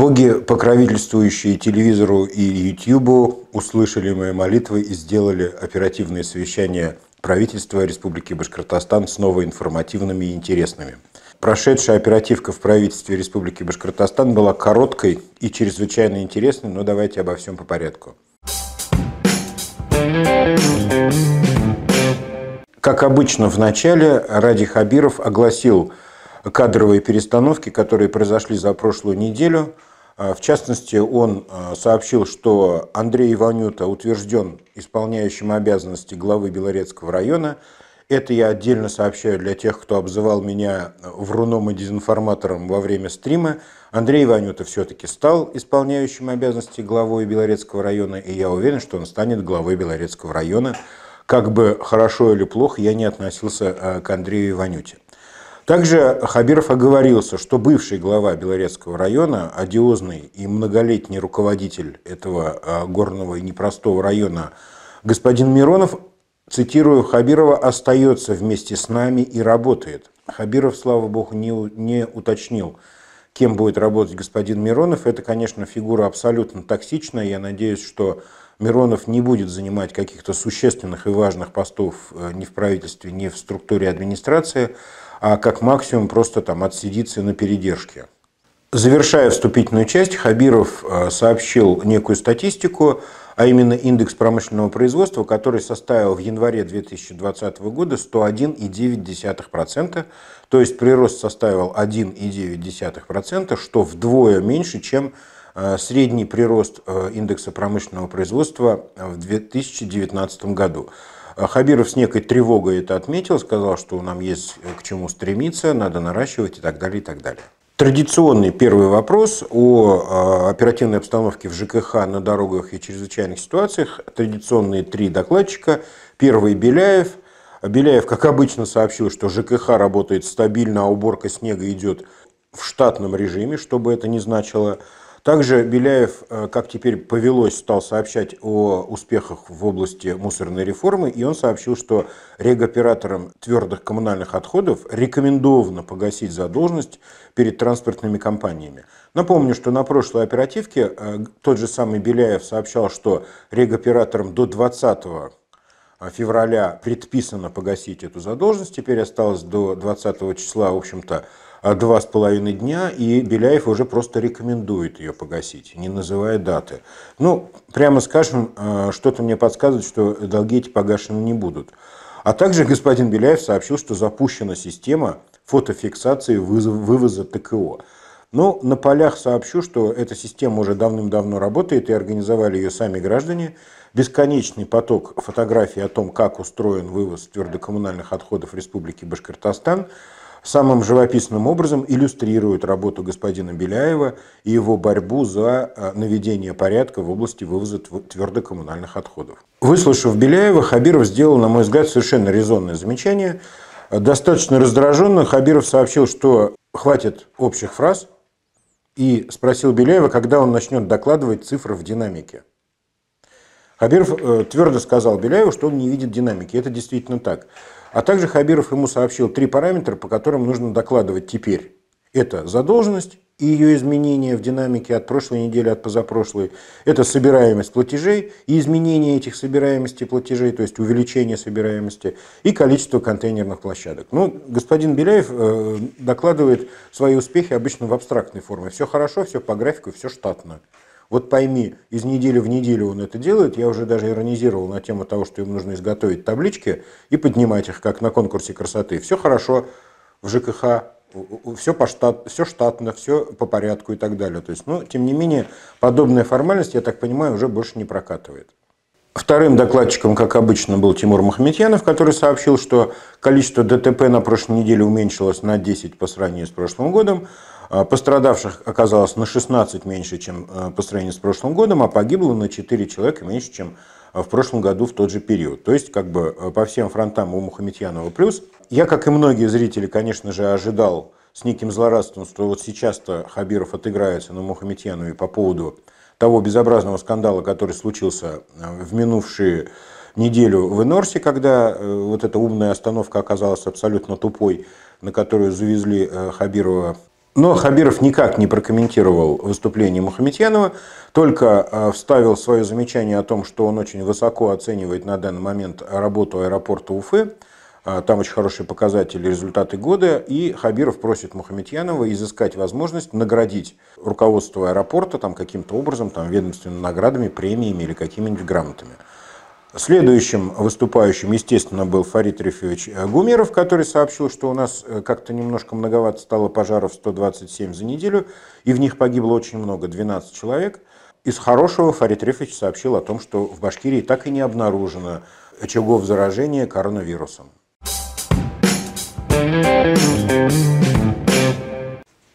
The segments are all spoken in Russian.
Боги, покровительствующие телевизору и Ютьюбу, услышали мои молитвы и сделали оперативные совещания правительства Республики Башкортостан снова информативными и интересными. Прошедшая оперативка в правительстве Республики Башкортостан была короткой и чрезвычайно интересной, но давайте обо всем по порядку. Как обычно в начале, Ради Хабиров огласил кадровые перестановки, которые произошли за прошлую неделю – а, в частности, он а, сообщил, что Андрей Иванюта утвержден исполняющим обязанности главы Белорецкого района. Это я отдельно сообщаю для тех, кто обзывал меня э, вруном и дезинформатором во время стрима. Андрей Иванюта все-таки стал исполняющим обязанности главой Белорецкого района, и я уверен, что он станет главой Белорецкого района. Как бы хорошо или плохо я не относился э, к Андрею Иванюте. Также Хабиров оговорился, что бывший глава Белорецкого района, одиозный и многолетний руководитель этого а, горного и непростого района, господин Миронов, цитирую Хабирова, остается вместе с нами и работает. Хабиров, слава богу, не, не уточнил, кем будет работать господин Миронов. Это, конечно, фигура абсолютно токсичная. Я надеюсь, что Миронов не будет занимать каких-то существенных и важных постов э, ни в правительстве, ни в структуре администрации а как максимум просто там отсидится на передержке. Завершая вступительную часть, Хабиров э, сообщил некую статистику, а именно индекс промышленного производства, который составил в январе 2020 года 101,9%, то есть прирост составил 1,9%, что вдвое меньше, чем э, средний прирост э, индекса промышленного производства в 2019 году. А Хабиров с некой тревогой это отметил, сказал, что нам есть к чему стремиться, надо наращивать и так далее, и так далее. Традиционный первый вопрос о а, оперативной обстановке в ЖКХ на дорогах и чрезвычайных ситуациях. Традиционные три докладчика. Первый Беляев. Беляев, как обычно, сообщил, что ЖКХ работает стабильно, а уборка снега идет в штатном режиме, что бы это ни значило. Также Беляев, э, как теперь повелось, стал сообщать о успехах в области мусорной реформы, и он сообщил, что регоператорам твердых коммунальных отходов рекомендовано погасить задолженность перед транспортными компаниями. Напомню, что на прошлой оперативке э, тот же самый Беляев сообщал, что регоператорам до 20 э, февраля предписано погасить эту задолженность, теперь осталось до 20 числа, в общем-то, а, два с половиной дня, и Беляев уже просто рекомендует ее погасить, не называя даты. Ну, прямо скажем, а, что-то мне подсказывает, что долги эти погашены не будут. А также господин Беляев сообщил, что запущена система фотофиксации вывоза ТКО. Но ну, на полях сообщу, что эта система уже давным-давно работает и организовали ее сами граждане. Бесконечный поток фотографий о том, как устроен вывоз твердокоммунальных отходов Республики Башкортостан – самым живописным образом иллюстрирует работу господина Беляева и его борьбу за э, наведение порядка в области вывоза твердокоммунальных отходов. Выслушав Беляева, Хабиров сделал, на мой взгляд, совершенно резонное замечание. Достаточно раздраженно Хабиров сообщил, что хватит общих фраз, и спросил Беляева, когда он начнет докладывать цифры в динамике. Хабиров э, твердо сказал Беляеву, что он не видит динамики. Это действительно так. А также Хабиров ему сообщил три параметра, по которым нужно докладывать теперь. Это задолженность и ее изменения в динамике от прошлой недели, от позапрошлой. Это собираемость платежей и изменение этих собираемости платежей, то есть увеличение собираемости и количество контейнерных площадок. Ну, господин Беляев э, докладывает свои успехи обычно в абстрактной форме. Все хорошо, все по графику, все штатно. Вот пойми, из недели в неделю он это делает. Я уже даже иронизировал на тему того, что им нужно изготовить таблички и поднимать их, как на конкурсе красоты. Все хорошо в ЖКХ, все, по штат, все штатно, все по порядку и так далее. То есть, ну, тем не менее, подобная формальность, я так понимаю, уже больше не прокатывает. Вторым докладчиком, как обычно, был Тимур Махметьянов, который сообщил, что количество ДТП на прошлой неделе уменьшилось на 10 по сравнению с прошлым годом. А, пострадавших оказалось на 16 меньше, чем а, по сравнению с прошлым годом, а погибло на 4 человека меньше, чем а, в прошлом году в тот же период. То есть, как бы по всем фронтам у Мухаметьянова плюс. Я, как и многие зрители, конечно же, ожидал с неким злорадством, что вот сейчас-то Хабиров отыграется на Мухаметьянове по поводу того безобразного скандала, который случился э, в минувшие неделю в Энорсе, когда э, вот эта умная остановка оказалась абсолютно тупой, на которую завезли э, Хабирова. Но Хабиров никак не прокомментировал выступление Мухаметьянова, только вставил свое замечание о том, что он очень высоко оценивает на данный момент работу аэропорта Уфы, а, там очень хорошие показатели, результаты года. И Хабиров просит Мухаметьянова изыскать возможность наградить руководство аэропорта там, каким-то образом, там, ведомственными наградами, премиями или какими-нибудь грамотами. Следующим выступающим, естественно, был Фарид Рифович э, Гумеров, который сообщил, что у нас э, как-то немножко многовато стало пожаров 127 за неделю, и в них погибло очень много, 12 человек. Из хорошего Фарид Рифович сообщил о том, что в Башкирии так и не обнаружено очагов заражения коронавирусом.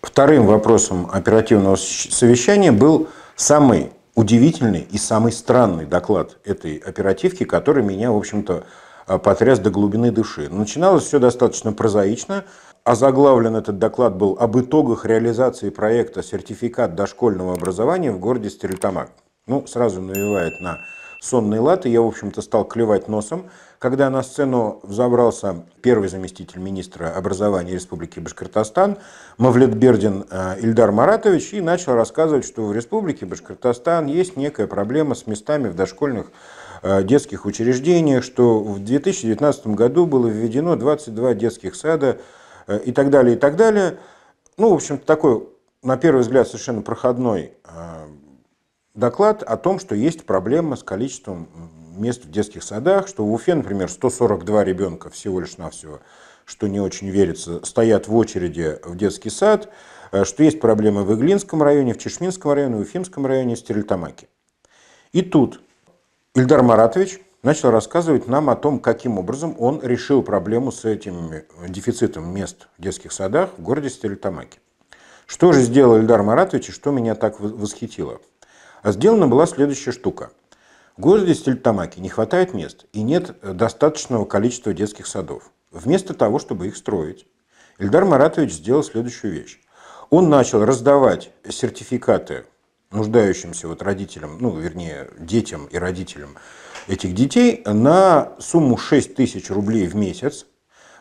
Вторым вопросом оперативного совещания был самый удивительный и самый странный доклад этой оперативки, который меня, в общем-то, а, потряс до глубины души. Начиналось все достаточно прозаично. Озаглавлен этот доклад был об итогах реализации проекта «Сертификат дошкольного образования в городе Стерлитамак». Ну, сразу навевает на сонной латы, я, в общем-то, стал клевать носом, когда на сцену взобрался первый заместитель министра образования Республики Башкортостан Мавлетбердин э, Ильдар Маратович и начал рассказывать, что в Республике Башкортостан есть некая проблема с местами в дошкольных э, детских учреждениях, что в 2019 году было введено 22 детских сада э, и так далее, и так далее. Ну, в общем-то, такой, на первый взгляд, совершенно проходной доклад о том, что есть проблема с количеством мест в детских садах, что в Уфе, например, 142 ребенка всего лишь навсего, что не очень верится, стоят в очереди в детский сад, э, что есть проблемы в Иглинском районе, в Чешминском районе, в Уфимском районе, в Стерлитамаке. И тут Ильдар Маратович начал рассказывать нам о том, каким образом он решил проблему с этим э, дефицитом мест в детских садах в городе Стерлитамаке. Что же сделал Ильдар Маратович и что меня так восхитило – а сделана была следующая штука. В городе Стельтамаки не хватает мест и нет достаточного количества детских садов. Вместо того, чтобы их строить, Эльдар Маратович сделал следующую вещь. Он начал раздавать сертификаты нуждающимся вот родителям, ну, вернее, детям и родителям этих детей на сумму 6 тысяч рублей в месяц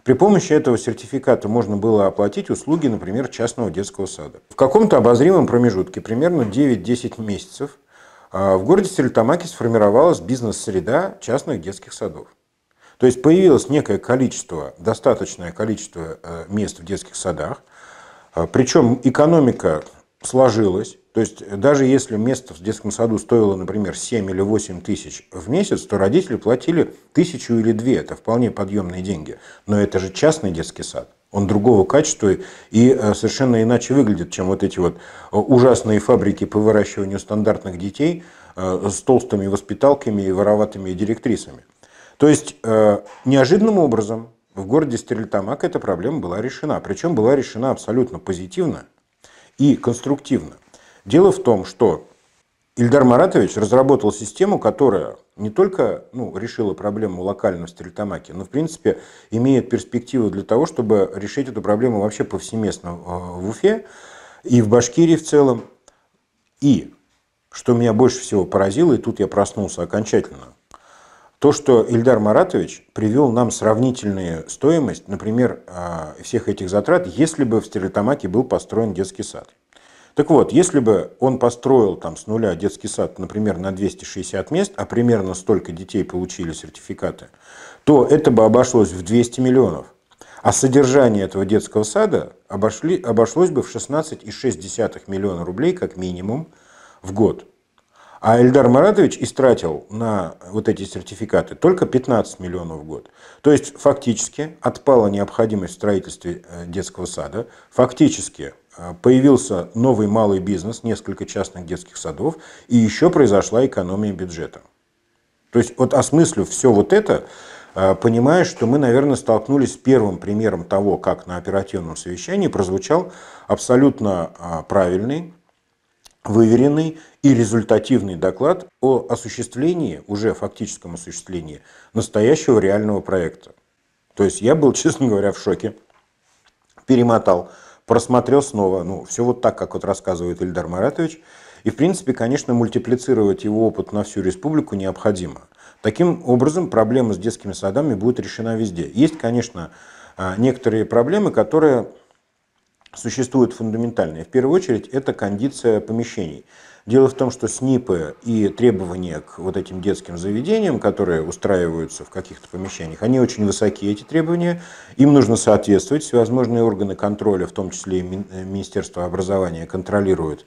при помощи этого сертификата можно было оплатить услуги, например, частного детского сада. В каком-то обозримом промежутке, примерно 9-10 месяцев, а, в городе Сельтамаки сформировалась бизнес-среда частных детских садов. То есть появилось некое количество, достаточное количество э, мест в детских садах, а, причем экономика сложилась, то есть э, даже если место в детском саду стоило, например, 7 или 8 тысяч в месяц, то родители платили тысячу или две. Это вполне подъемные деньги. Но это же частный детский сад. Он другого качества и э, совершенно иначе выглядит, чем вот эти вот э, ужасные фабрики по выращиванию стандартных детей с толстыми воспиталками и вороватыми директрисами. То есть неожиданным образом в городе Стерлитамак эта проблема была решена. Причем была решена абсолютно позитивно и конструктивно. Дело в том, что Ильдар Маратович разработал систему, которая не только ну, решила проблему локально в Стрельтамаке, но в принципе имеет перспективу для того, чтобы решить эту проблему вообще повсеместно э, в Уфе и в Башкирии в целом. И, что меня больше всего поразило, и тут я проснулся окончательно, то, что Ильдар Маратович привел нам сравнительную стоимость, например, э, всех этих затрат, если бы в Стрелитамаке был построен детский сад. Так вот, если бы он построил там с нуля детский сад, например, на 260 мест, а примерно столько детей получили сертификаты, то это бы обошлось в 200 миллионов. А содержание этого детского сада обошли, обошлось бы в 16,6 миллиона рублей как минимум в год. А Эльдар Маратович истратил на вот эти сертификаты только 15 миллионов в год. То есть фактически отпала необходимость в строительстве э, детского сада, фактически а, появился новый малый бизнес, несколько частных детских садов, и еще произошла экономия бюджета. То есть вот осмыслив все вот это, а, понимая, что мы, наверное, столкнулись с первым примером того, как на оперативном совещании прозвучал абсолютно а, правильный, выверенный и результативный доклад о осуществлении, уже фактическом осуществлении, настоящего реального проекта. То есть я был, честно говоря, в шоке, перемотал – просмотрел снова, ну, все вот так, как вот рассказывает Ильдар Маратович. И, в принципе, конечно, мультиплицировать его опыт на всю республику необходимо. Таким образом, проблема с детскими садами будет решена везде. Есть, конечно, а, некоторые проблемы, которые существует фундаментальная. В первую очередь это кондиция помещений. Дело в том, что СНИПы и требования к вот этим детским заведениям, которые устраиваются в каких-то помещениях, они очень высокие эти требования. Им нужно соответствовать. Всевозможные органы контроля, в том числе и э, Министерство образования, контролируют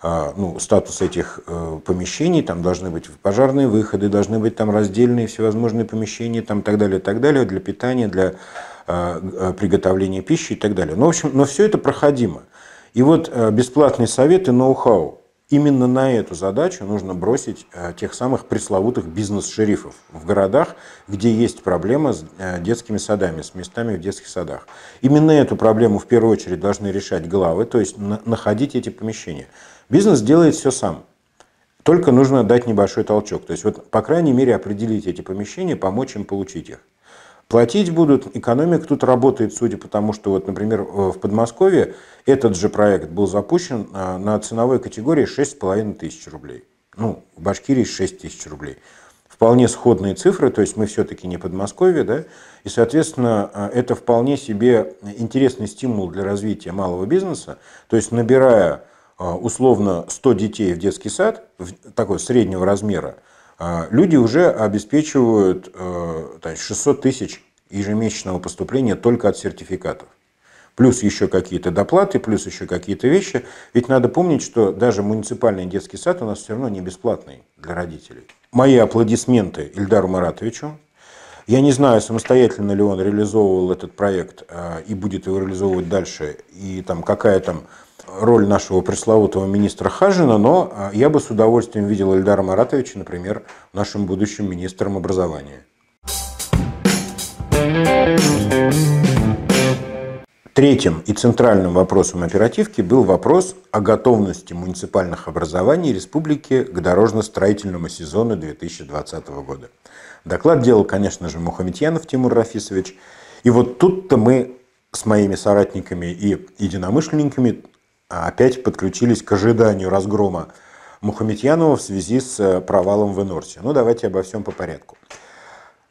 а, ну, статус этих э, помещений, там должны быть пожарные выходы, должны быть там раздельные всевозможные помещения, там так далее, так далее, для питания, для а, а, приготовления пищи и так далее. Но, ну, в общем, но все это проходимо. И вот э, бесплатные советы, ноу-хау. Именно на эту задачу нужно бросить э, тех самых пресловутых бизнес-шерифов в городах, где есть проблема с детскими садами, с местами в детских садах. Именно эту проблему в первую очередь должны решать главы, то есть находить эти помещения. Бизнес делает все сам. Только нужно дать небольшой толчок. То есть, вот, по крайней мере, определить эти помещения, помочь им получить их. Платить будут, экономика тут работает, судя по тому, что, вот, например, э, в Подмосковье этот же проект был запущен а, на ценовой категории 6,5 тысяч рублей. Ну, в Башкирии 6 тысяч рублей. Вполне сходные цифры, то есть мы все-таки не Подмосковье, да, и, соответственно, а, это вполне себе интересный стимул для развития малого бизнеса, то есть набирая а, условно 100 детей в детский сад, такой среднего размера, а, люди уже обеспечивают 600 а, тысяч ежемесячного поступления только от сертификатов. Плюс еще какие-то доплаты, плюс еще какие-то вещи. Ведь надо помнить, что даже муниципальный детский сад у нас все равно не бесплатный для родителей. Мои аплодисменты Ильдару Маратовичу. Я не знаю, самостоятельно ли он реализовывал этот проект и будет его реализовывать дальше, и там какая там роль нашего пресловутого министра Хажина, но а, я бы с удовольствием видел Эльдара Маратовича, например, нашим будущим министром образования. Третьим и центральным вопросом оперативки был вопрос о готовности муниципальных образований республики к дорожно-строительному сезону 2020 года. Доклад делал, конечно же, Мухаметьянов Тимур Рафисович. И вот тут-то мы с моими соратниками и единомышленниками опять подключились к ожиданию разгрома Мухаметьянова в связи с э, провалом в Энорсе. Ну, давайте обо всем по порядку.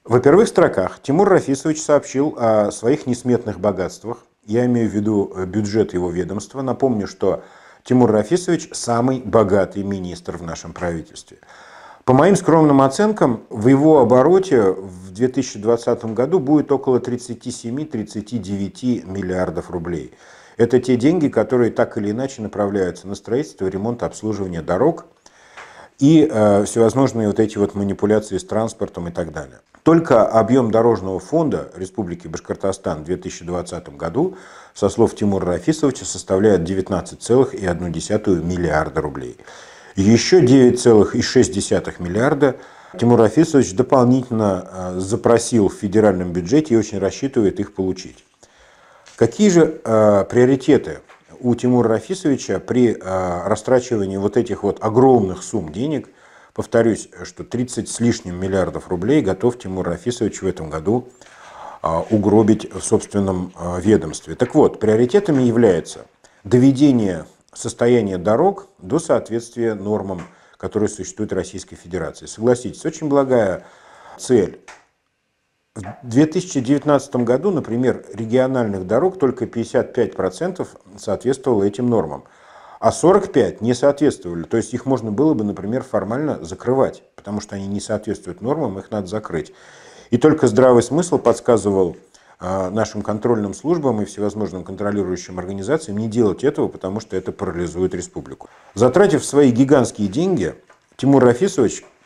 Во первых строках Тимур Рафисович сообщил о своих несметных богатствах. Я имею в виду э, бюджет его ведомства. Напомню, что Тимур Рафисович – самый богатый министр в нашем правительстве. По моим скромным оценкам, в его обороте в 2020 году будет около 37-39 миллиардов рублей – это те деньги, которые так или иначе направляются на строительство, ремонт, обслуживание дорог и э, всевозможные вот эти вот манипуляции с транспортом и так далее. Только объем дорожного фонда Республики Башкортостан в 2020 году, со слов Тимура Рафисовича, составляет 19,1 миллиарда рублей. Еще 9,6 миллиарда Тимур Рафисович дополнительно э, запросил в федеральном бюджете и очень рассчитывает их получить. Какие же э, приоритеты у Тимура Рафисовича при э, растрачивании вот этих вот огромных сумм денег? Повторюсь, что 30 с лишним миллиардов рублей готов Тимур Рафисович в этом году э, угробить в собственном э, ведомстве. Так вот, приоритетами является доведение состояния дорог до соответствия нормам, которые существуют в Российской Федерации. Согласитесь, очень благая цель. В 2019 году, например, региональных дорог только 55% соответствовало этим нормам, а 45% не соответствовали. То есть их можно было бы, например, формально закрывать, потому что они не соответствуют нормам, их надо закрыть. И только здравый смысл подсказывал а, нашим контрольным службам и всевозможным контролирующим организациям не делать этого, потому что это парализует республику. Затратив свои гигантские деньги, Тимур Рафисович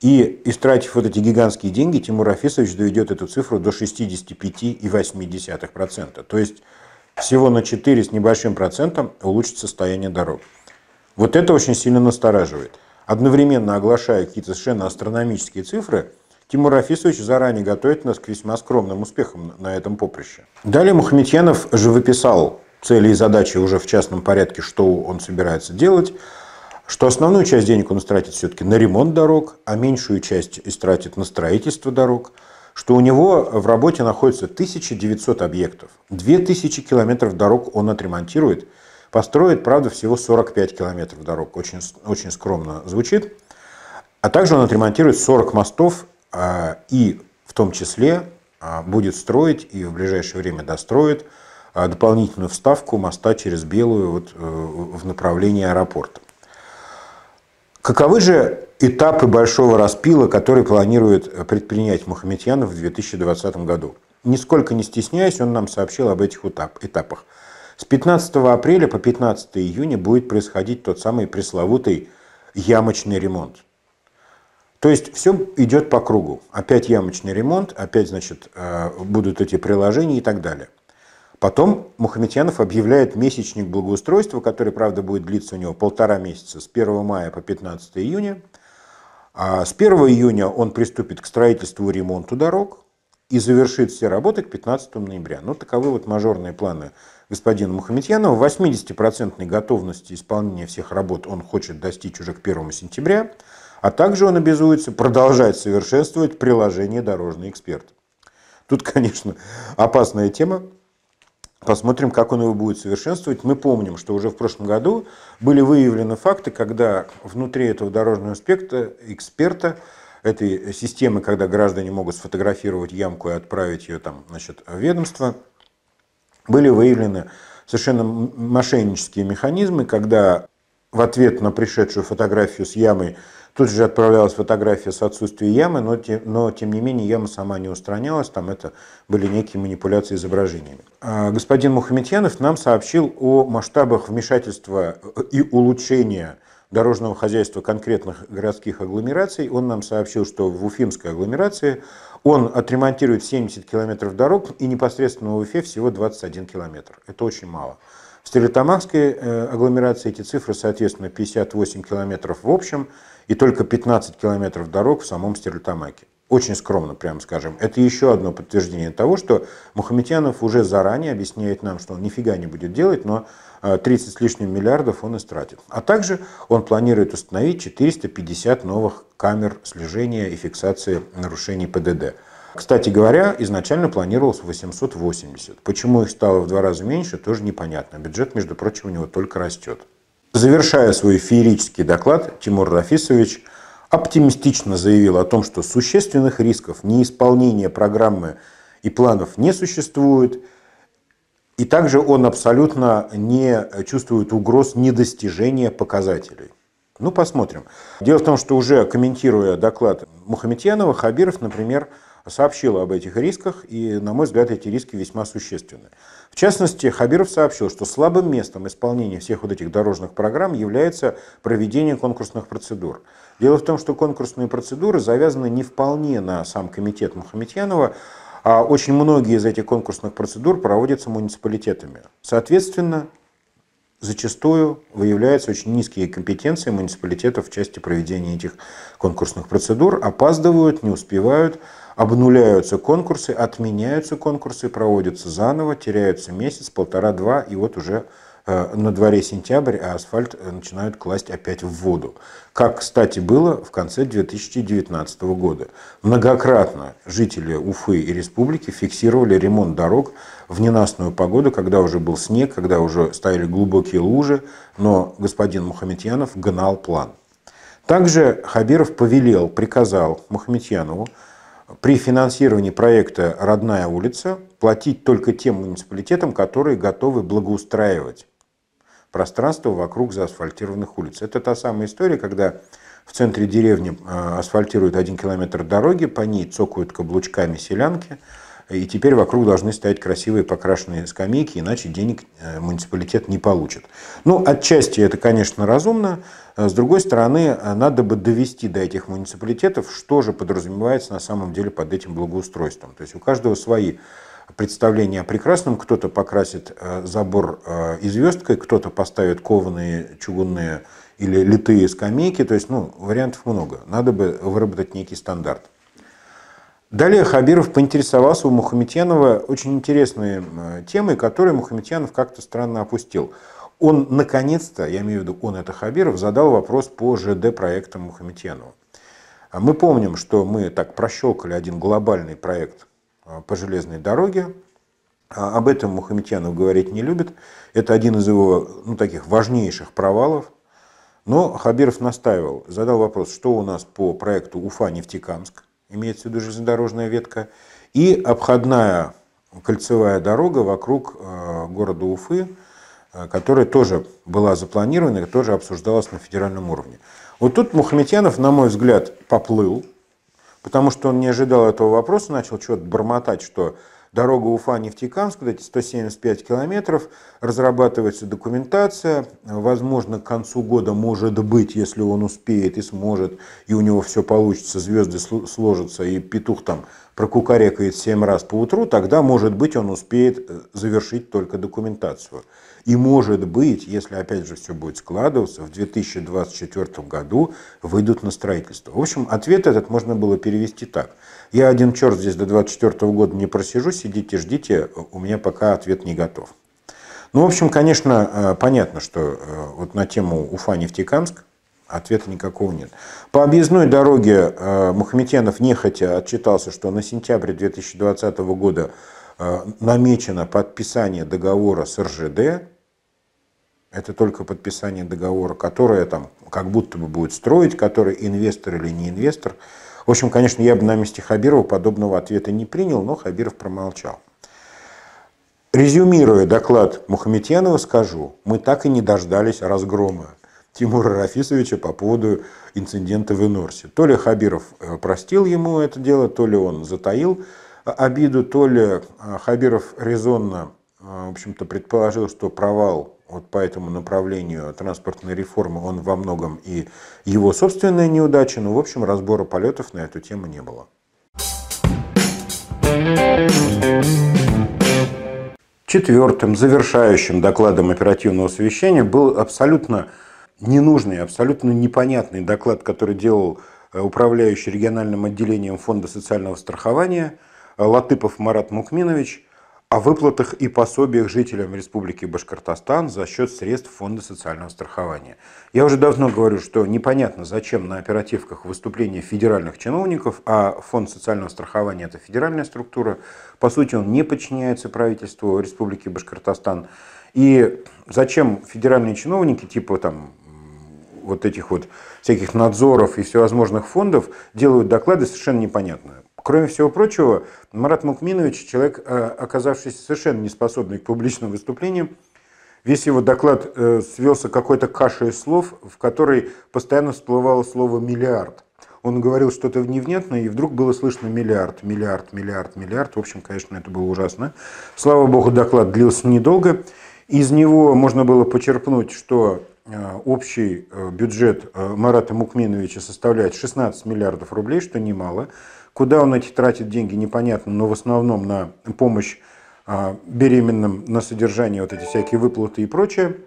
И, истратив вот эти гигантские деньги, Тимур Афисович доведет эту цифру до 65,8%. То есть всего на 4 с небольшим процентом улучшит состояние дорог. Вот это очень сильно настораживает. Одновременно оглашая какие-то совершенно астрономические цифры, Тимур Афисович заранее готовит нас к весьма скромным успехам на этом поприще. Далее Мухаметьянов же выписал цели и задачи уже в частном порядке, что он собирается делать – что основную часть денег он тратит все-таки на ремонт дорог, а меньшую часть истратит на строительство дорог, что у него в работе находится 1900 объектов, 2000 километров дорог он отремонтирует, построит, правда, всего 45 километров дорог, очень, очень скромно звучит, а также он отремонтирует 40 мостов а, и в том числе а, будет строить и в ближайшее время достроит а, дополнительную вставку моста через Белую вот э, в направлении аэропорта. Каковы же этапы большого распила, который планирует э, предпринять Мухаметьянов в 2020 году? Нисколько не стесняясь, он нам сообщил об этих этапах. С 15 апреля по 15 июня будет происходить тот самый пресловутый ямочный ремонт. То есть все идет по кругу. Опять ямочный ремонт, опять значит, э, будут эти приложения и так далее. Потом Мухаметьянов объявляет месячник благоустройства, который, правда, будет длиться у него полтора месяца, с 1 мая по 15 июня. А с 1 июня он приступит к строительству и ремонту дорог и завершит все работы к 15 ноября. Ну, таковы вот мажорные планы господина Мухаметьянова. 80% готовности исполнения всех работ он хочет достичь уже к 1 сентября, а также он обязуется продолжать совершенствовать приложение «Дорожный эксперт». Тут, конечно, опасная тема, Посмотрим, как он его будет совершенствовать. Мы помним, что уже в прошлом году были выявлены факты, когда внутри этого дорожного аспекта эксперта этой системы, когда граждане могут сфотографировать ямку и отправить ее там, значит, в ведомство, были выявлены совершенно мошеннические механизмы, когда в ответ на пришедшую фотографию с ямой Тут же отправлялась фотография с отсутствием ямы, но, те, но тем не менее яма сама не устранялась, там это были некие манипуляции изображениями. А господин Мухаметьянов нам сообщил о масштабах вмешательства и улучшения дорожного хозяйства конкретных городских агломераций. Он нам сообщил, что в Уфимской агломерации он отремонтирует 70 километров дорог и непосредственно в Уфе всего 21 километр. Это очень мало. В Стерлитамакской э, агломерации эти цифры, соответственно, 58 километров в общем и только 15 километров дорог в самом Стерлитамаке. Очень скромно, прямо скажем. Это еще одно подтверждение того, что Мухаметьянов уже заранее объясняет нам, что он нифига не будет делать, но 30 э, с лишним миллиардов он истратит. А также он планирует установить 450 новых камер слежения и фиксации нарушений ПДД – кстати говоря, изначально планировалось 880. Почему их стало в два раза меньше, тоже непонятно. Бюджет, между прочим, у него только растет. Завершая свой феерический доклад, Тимур Рафисович оптимистично заявил о том, что существенных рисков неисполнения программы и планов не существует, и также он абсолютно не чувствует угроз недостижения показателей. Ну, посмотрим. Дело в том, что уже комментируя доклад Мухаметьянова, Хабиров, например, сообщила об этих рисках, и, на мой взгляд, эти риски весьма существенны. В частности, Хабиров сообщил, что слабым местом исполнения всех вот этих дорожных программ является проведение конкурсных процедур. Дело в том, что конкурсные процедуры завязаны не вполне на сам комитет Мухаметьянова, а очень многие из этих конкурсных процедур проводятся муниципалитетами. Соответственно, зачастую выявляются очень низкие компетенции муниципалитетов в части проведения этих конкурсных процедур, опаздывают, не успевают, обнуляются конкурсы, отменяются конкурсы, проводятся заново, теряются месяц, полтора-два, и вот уже э, на дворе сентябрь, а асфальт э, начинают класть опять в воду. Как, кстати, было в конце 2019 года. Многократно жители Уфы и республики фиксировали ремонт дорог в ненастную погоду, когда уже был снег, когда уже стояли глубокие лужи, но господин Мухаметьянов гнал план. Также Хабиров повелел, приказал Мухаметьянову при финансировании проекта «Родная улица» платить только тем муниципалитетам, которые готовы благоустраивать пространство вокруг заасфальтированных улиц. Это та самая история, когда в центре деревни э, асфальтируют один километр дороги, по ней цокают каблучками селянки – и теперь вокруг должны стоять красивые покрашенные скамейки, иначе денег э, муниципалитет не получит. Ну, отчасти это, конечно, разумно. Э, с другой стороны, э, надо бы довести до этих муниципалитетов, что же подразумевается на самом деле под этим благоустройством. То есть у каждого свои представление о прекрасном. Кто-то покрасит забор и кто-то поставит кованые чугунные или литые скамейки. То есть ну, вариантов много. Надо бы выработать некий стандарт. Далее Хабиров поинтересовался у Мухаметьянова очень интересные э, темы, которые Мухаметьянов как-то странно опустил. Он наконец-то, я имею в виду, он это Хабиров, задал вопрос по ЖД проектам Мухаметьянова. А мы помним, что мы так прощелкали один глобальный проект э, по железной дороге. А об этом Мухаметьянов говорить не любит. Это один из его ну, таких важнейших провалов. Но Хабиров настаивал, задал вопрос, что у нас по проекту Уфа-Нефтекамск, имеется в виду железнодорожная ветка, и обходная кольцевая дорога вокруг э, города Уфы, э, которая тоже была запланирована и тоже обсуждалась на федеральном уровне. Вот тут Мухаметьянов, на мой взгляд, поплыл, потому что он не ожидал этого вопроса, начал что-то бормотать, что Дорога Уфа-Нефтекамск, кстати, 175 километров, разрабатывается документация, возможно, к концу года, может быть, если он успеет и сможет, и у него все получится, звезды сложатся, и петух там прокукарекает 7 раз по утру, тогда, может быть, он успеет э, завершить только документацию. И может быть, если опять же все будет складываться, в 2024 году выйдут на строительство. В общем, ответ этот можно было перевести так. Я один черт здесь до 2024 года не просижу, сидите, ждите, у меня пока ответ не готов. Ну, в общем, конечно, э, понятно, что э, вот на тему Уфа-Нефтекамск ответа никакого нет. По объездной дороге э, Мухаметьянов нехотя отчитался, что на сентябрь 2020 года намечено подписание договора с РЖД, это только подписание договора, которое там как будто бы будет строить, который инвестор или не инвестор. В общем, конечно, я бы на месте Хабирова подобного ответа не принял, но Хабиров промолчал. Резюмируя доклад Мухаметьянова, скажу, мы так и не дождались разгрома Тимура Рафисовича по поводу инцидента в Инорсе. То ли Хабиров э, простил ему это дело, то ли он затаил э, обиду, то ли э, Хабиров резонно в общем-то, предположил, что провал вот по этому направлению транспортной реформы, он во многом и его собственная неудача, но в общем разбора полетов на эту тему не было. Четвертым, завершающим докладом оперативного совещания был абсолютно ненужный, абсолютно непонятный доклад, который делал э, управляющий региональным отделением Фонда социального страхования Латыпов Марат Мукминович – о выплатах и пособиях жителям Республики Башкортостан за счет средств Фонда социального страхования. Я уже давно говорю, что непонятно, зачем на оперативках выступления федеральных чиновников, а Фонд социального страхования – это федеральная структура, по сути, он не подчиняется правительству Республики Башкортостан. И зачем федеральные чиновники, типа там вот этих вот всяких надзоров и всевозможных фондов, делают доклады совершенно непонятно. Кроме всего прочего, Марат Мукминович, человек, э, оказавшийся совершенно неспособный к публичным выступлениям, весь его доклад э, свелся какой-то кашей слов, в которой постоянно всплывало слово «миллиард». Он говорил что-то невнятное, и вдруг было слышно миллиард, миллиард, миллиард, миллиард. В общем, конечно, это было ужасно. Слава богу, доклад длился недолго. Из него можно было почерпнуть, что э, общий бюджет Марата Мукминовича составляет 16 миллиардов рублей, что немало. Куда он эти тратит деньги, непонятно, но в основном на помощь а, беременным, на содержание, вот эти всякие выплаты и прочее.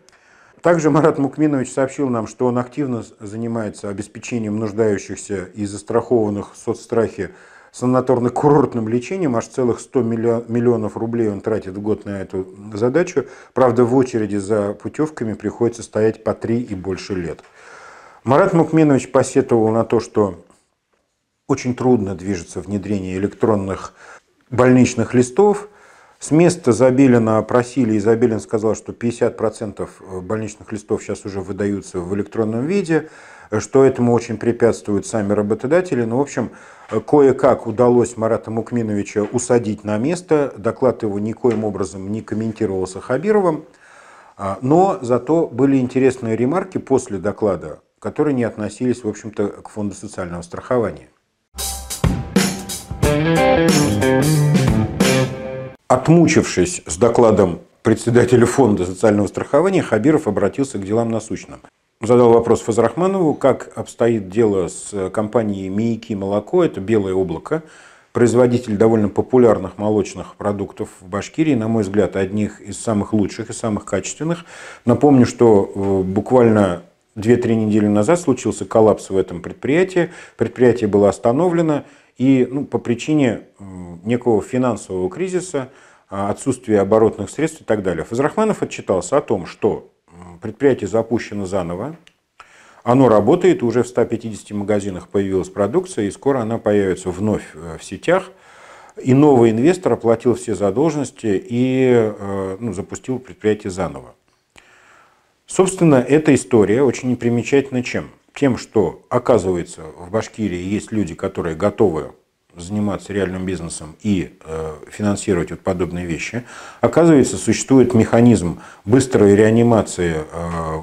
Также Марат Мукминович сообщил нам, что он активно занимается обеспечением нуждающихся и застрахованных в соцстрахе санаторно-курортным лечением. Аж целых 100 миллионов рублей он тратит в год на эту задачу. Правда, в очереди за путевками приходится стоять по 3 и больше лет. Марат Мукминович посетовал на то, что очень трудно движется внедрение электронных больничных листов. С места Забелина просили, и Забелин сказал, что 50% больничных листов сейчас уже выдаются в электронном виде, что этому очень препятствуют сами работодатели. Но, ну, в общем, кое-как удалось Марата Мукминовича усадить на место. Доклад его никоим образом не комментировался Хабировым. А, но зато были интересные ремарки после доклада, которые не относились, в общем-то, к фонду социального страхования. Отмучившись с докладом председателя фонда социального страхования, Хабиров обратился к делам насущным. Задал вопрос Фазрахманову, как обстоит дело с э, компанией «Мияки молоко», это «Белое облако», производитель довольно популярных молочных продуктов в Башкирии, на мой взгляд, одних из самых лучших и самых качественных. Напомню, что э, буквально 2-3 недели назад случился коллапс в этом предприятии, предприятие было остановлено, и ну, по причине э, некого финансового кризиса, э, отсутствия оборотных средств и так далее. Фазрахманов отчитался о том, что предприятие запущено заново, оно работает, уже в 150 магазинах появилась продукция, и скоро она появится вновь э, в сетях. И новый инвестор оплатил все задолженности и ну, запустил предприятие заново. Собственно, эта история очень непримечательна чем? тем, что оказывается в Башкирии есть люди, которые готовы заниматься реальным бизнесом и э, финансировать вот подобные вещи. Оказывается, существует механизм быстрой реанимации э,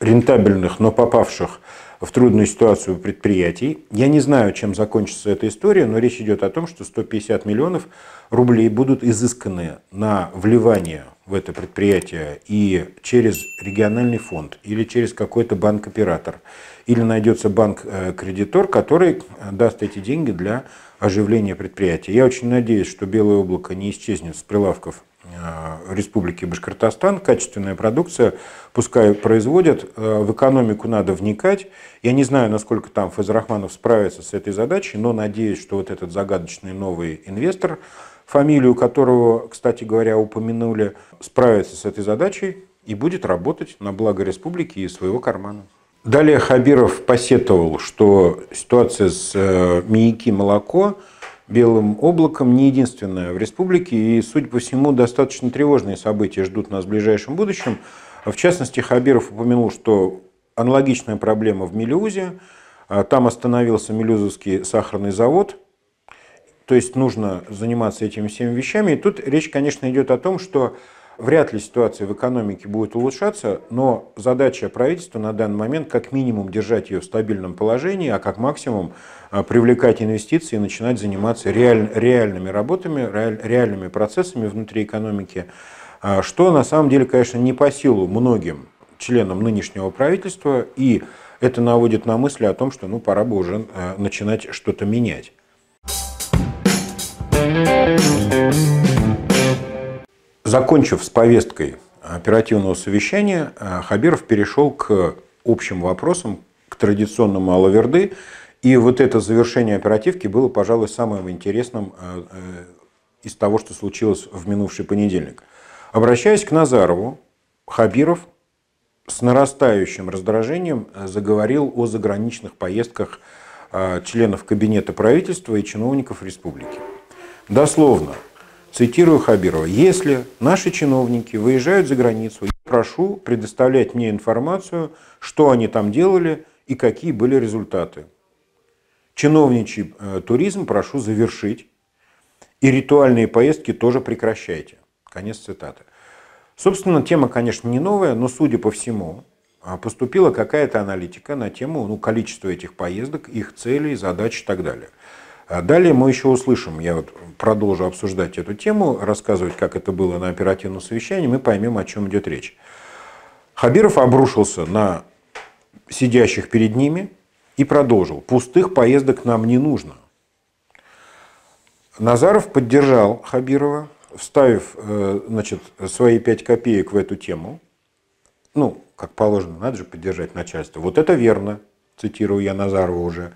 рентабельных, но попавших в трудную ситуацию предприятий. Я не знаю, чем закончится эта история, но речь идет о том, что 150 миллионов рублей будут изысканы на вливание в это предприятие и через региональный фонд, или через какой-то банк-оператор, или найдется банк-кредитор, который даст эти деньги для оживления предприятия. Я очень надеюсь, что белое облако не исчезнет с прилавков Э, республики Башкортостан, качественная продукция, пускай производят, э, в экономику надо вникать. Я не знаю, насколько там Фазрахманов справится с этой задачей, но надеюсь, что вот этот загадочный новый инвестор, фамилию которого, кстати говоря, упомянули, справится с этой задачей и будет работать на благо республики и своего кармана. Далее Хабиров посетовал, что ситуация с э, мияки молоко – белым облаком не единственное в республике, и, судя по всему, достаточно тревожные события ждут нас в ближайшем будущем. В частности, Хабиров упомянул, что аналогичная проблема в Мелюзе, а, там остановился Мелюзовский сахарный завод, то есть нужно заниматься этими всеми вещами. И тут речь, конечно, идет о том, что Вряд ли ситуация в экономике будет улучшаться, но задача правительства на данный момент как минимум держать ее в стабильном положении, а как максимум а, привлекать инвестиции и начинать заниматься реаль, реальными работами, реаль, реальными процессами внутри экономики, а, что на самом деле, конечно, не по силу многим членам нынешнего правительства, и это наводит на мысли о том, что ну, пора бы уже а, начинать что-то менять. Закончив с повесткой оперативного совещания, э, Хабиров перешел к общим вопросам, к традиционному Алаверды. И вот это завершение оперативки было, пожалуй, самым интересным э, э, из того, что случилось в минувший понедельник. Обращаясь к Назарову, Хабиров с нарастающим раздражением заговорил о заграничных поездках членов кабинета правительства и чиновников республики. Дословно, Цитирую Хабирова. «Если наши чиновники выезжают за границу, я прошу предоставлять мне информацию, что они там делали и какие были результаты. Чиновничий э, туризм прошу завершить, и ритуальные поездки тоже прекращайте». Конец цитаты. Собственно, тема, конечно, не новая, но, судя по всему, а, поступила какая-то аналитика на тему ну, количества этих поездок, их целей, задач и так далее. А далее мы еще услышим, я вот продолжу обсуждать эту тему, рассказывать, как это было на оперативном совещании, мы поймем, о чем идет речь. Хабиров обрушился на сидящих перед ними и продолжил. Пустых поездок нам не нужно. Назаров поддержал Хабирова, вставив э, значит, свои пять копеек в эту тему. Ну, как положено, надо же поддержать начальство. Вот это верно, цитирую я Назарова уже.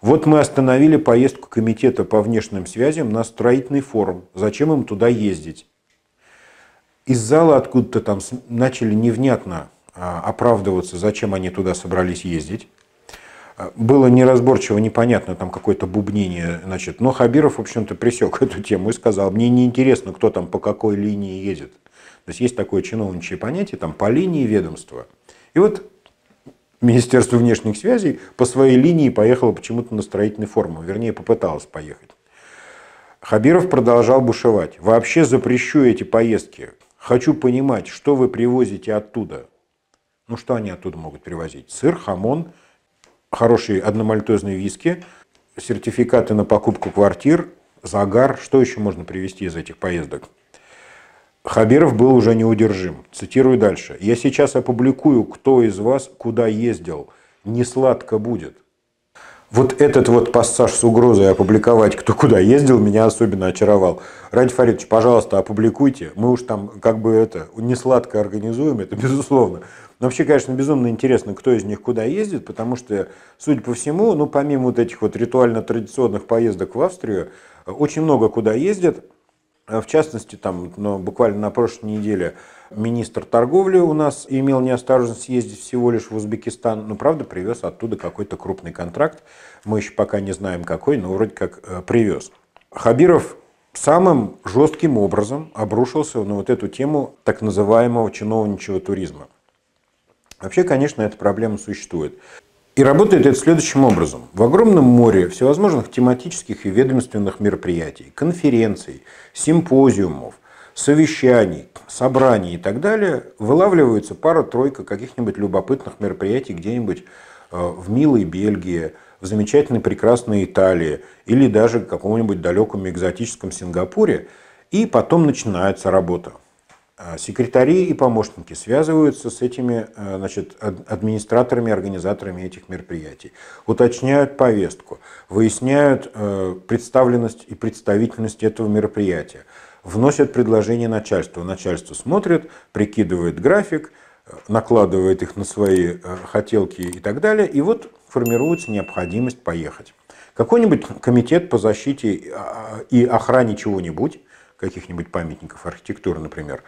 Вот мы остановили поездку комитета по внешним связям на строительный форум. Зачем им туда ездить? Из зала откуда-то там начали невнятно а, оправдываться, зачем они туда собрались ездить. А, было неразборчиво, непонятно, там какое-то бубнение, значит. Но Хабиров, в общем-то, присек эту тему и сказал, мне неинтересно, кто там по какой линии едет. То есть есть такое чиновничье понятие, там, по линии ведомства. И вот Министерство внешних связей по своей линии поехало почему-то на строительную форму, вернее, попыталось поехать. Хабиров продолжал бушевать. «Вообще запрещу эти поездки. Хочу понимать, что вы привозите оттуда». Ну, что они оттуда могут привозить? Сыр, хамон, хорошие одномальтозные виски, сертификаты на покупку квартир, загар. Что еще можно привезти из этих поездок? Хабиров был уже неудержим. Цитирую дальше. «Я сейчас опубликую, кто из вас куда ездил. Не сладко будет». Вот этот вот пассаж с угрозой опубликовать, кто куда ездил, меня особенно очаровал. Ради Фаридович, пожалуйста, опубликуйте. Мы уж там как бы это не сладко организуем, это безусловно. Но вообще, конечно, безумно интересно, кто из них куда ездит, потому что, судя по всему, ну помимо вот этих вот ритуально-традиционных поездок в Австрию, очень много куда ездят Э, в частности, там, ну, буквально на прошлой неделе министр торговли у нас имел неосторожность съездить всего лишь в Узбекистан, но, ну, правда, привез оттуда какой-то крупный контракт. Мы еще пока не знаем какой, но вроде как э, привез. Хабиров самым жестким образом обрушился на вот эту тему так называемого чиновничего туризма. Вообще, конечно, эта проблема существует. И работает это следующим образом. В огромном море всевозможных тематических и ведомственных мероприятий, конференций, симпозиумов, совещаний, собраний и так далее вылавливаются пара-тройка каких-нибудь любопытных мероприятий где-нибудь э, в милой Бельгии, в замечательной прекрасной Италии или даже в каком-нибудь далеком экзотическом Сингапуре, и потом начинается работа. А, секретари и помощники связываются с этими а, значит, администраторами, организаторами этих мероприятий, уточняют повестку, выясняют а, представленность и представительность этого мероприятия, вносят предложения начальству. Начальство смотрит, прикидывает график, накладывает их на свои хотелки и так далее, и вот формируется необходимость поехать. Какой-нибудь комитет по защите и охране чего-нибудь, каких-нибудь памятников архитектуры, например,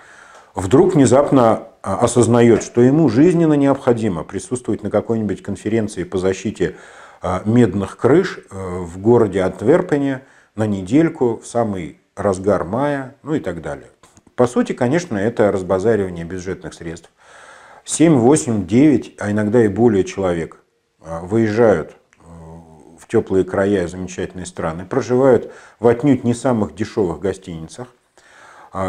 вдруг внезапно а, осознает, что ему жизненно необходимо присутствовать на какой-нибудь конференции по защите а, медных крыш э, в городе Антверпене на недельку, в самый разгар мая, ну и так далее. По сути, конечно, это разбазаривание бюджетных средств. 7, 8, 9, а иногда и более человек а, выезжают э, в теплые края и замечательные страны, проживают в отнюдь не самых дешевых гостиницах,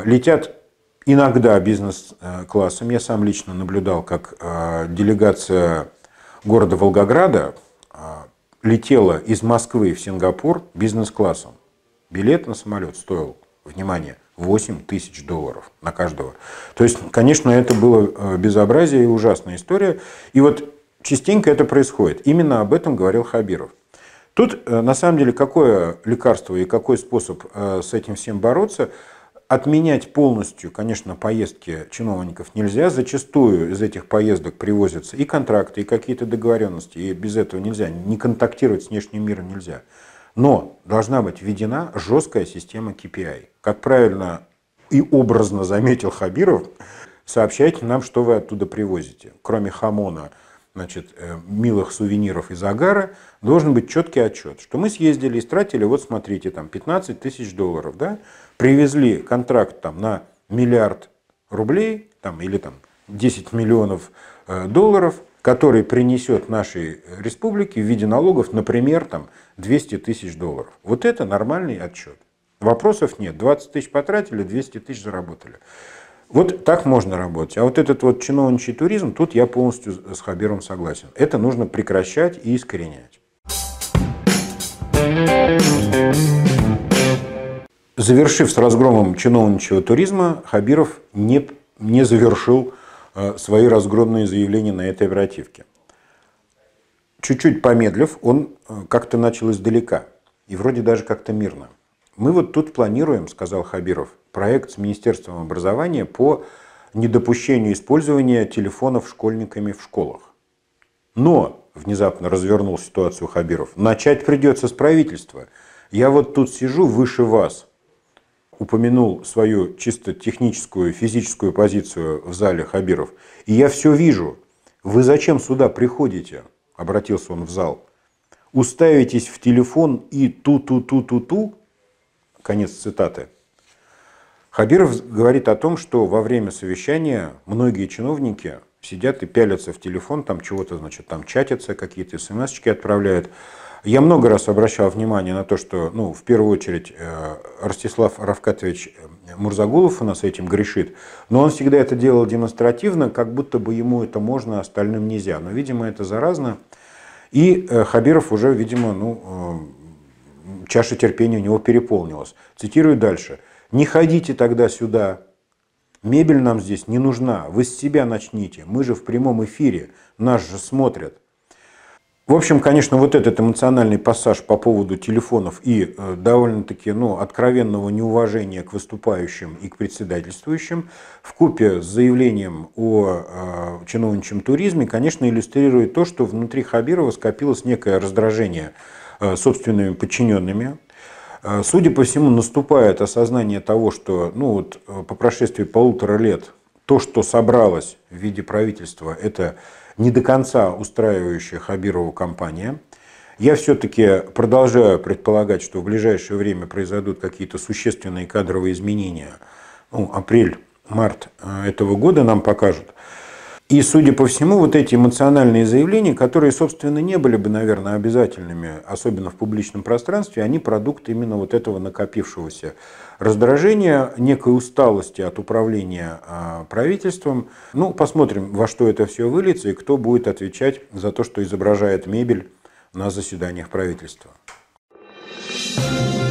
летят иногда бизнес-классом. Я сам лично наблюдал, как а, делегация города Волгограда а, летела из Москвы в Сингапур бизнес-классом. Билет на самолет стоил, внимание, 8 тысяч долларов на каждого. То есть, конечно, это было а, безобразие и ужасная история. И вот частенько это происходит. Именно об этом говорил Хабиров. Тут, э, на самом деле, какое лекарство и какой способ э, с этим всем бороться – Отменять полностью, конечно, поездки чиновников нельзя. Зачастую из этих поездок привозятся и контракты, и какие-то договоренности. И без этого нельзя. Не контактировать с внешним миром нельзя. Но должна быть введена жесткая система KPI. Как правильно и образно заметил Хабиров, сообщайте нам, что вы оттуда привозите. Кроме хамона, значит, э, милых сувениров из агара, должен быть четкий отчет, что мы съездили и стратили, вот смотрите, там 15 тысяч долларов, да, привезли контракт там на миллиард рублей, там, или там 10 миллионов э, долларов, который принесет нашей республике в виде налогов, например, там 200 тысяч долларов. Вот это нормальный отчет. Вопросов нет. 20 тысяч потратили, 200 тысяч заработали. Вот так можно работать. А вот этот вот чиновничий туризм, тут я полностью с Хабиром согласен. Это нужно прекращать и искоренять. Завершив с разгромом чиновничего туризма, Хабиров не, не завершил э, свои разгромные заявления на этой оперативке. Чуть-чуть помедлив, он э, как-то начал издалека. И вроде даже как-то мирно. «Мы вот тут планируем, — сказал Хабиров, — проект с Министерством образования по недопущению использования телефонов школьниками в школах. Но, внезапно развернул ситуацию Хабиров, начать придется с правительства. Я вот тут сижу выше вас, упомянул свою чисто техническую, физическую позицию в зале Хабиров. И я все вижу. Вы зачем сюда приходите? Обратился он в зал. Уставитесь в телефон и ту-ту-ту-ту-ту? Конец цитаты. Хабиров говорит о том, что во время совещания многие чиновники сидят и пялятся в телефон, там чего-то, значит, там чатятся, какие-то смс отправляют. Я много раз обращал внимание на то, что, ну, в первую очередь, э, Ростислав Равкатович э, Мурзагулов у нас этим грешит, но он всегда это делал демонстративно, как будто бы ему это можно, остальным нельзя. Но, видимо, это заразно. И э, Хабиров уже, видимо, ну, чаша терпения у него переполнилась. Цитирую дальше. Не ходите тогда сюда. Мебель нам здесь не нужна. Вы с себя начните. Мы же в прямом эфире. Нас же смотрят. В общем, конечно, вот этот эмоциональный пассаж по поводу телефонов и э, довольно-таки ну, откровенного неуважения к выступающим и к председательствующим в купе с заявлением о э, чиновничьем туризме, конечно, иллюстрирует то, что внутри Хабирова скопилось некое раздражение э, собственными подчиненными, а, судя по всему, наступает осознание того, что ну вот, э, по прошествии полутора лет то, что собралось в виде правительства, это не до конца устраивающая Хабирову компания. Я все-таки продолжаю предполагать, что в ближайшее время произойдут какие-то существенные кадровые изменения. Ну, апрель, март э, этого года нам покажут. И, судя по всему, вот эти эмоциональные заявления, которые, собственно, не были бы, наверное, обязательными, особенно в публичном пространстве, они продукт именно вот этого накопившегося раздражения, некой усталости от управления а, правительством. Ну, посмотрим, во что это все выльется и кто будет отвечать за то, что изображает мебель на заседаниях правительства. Thank you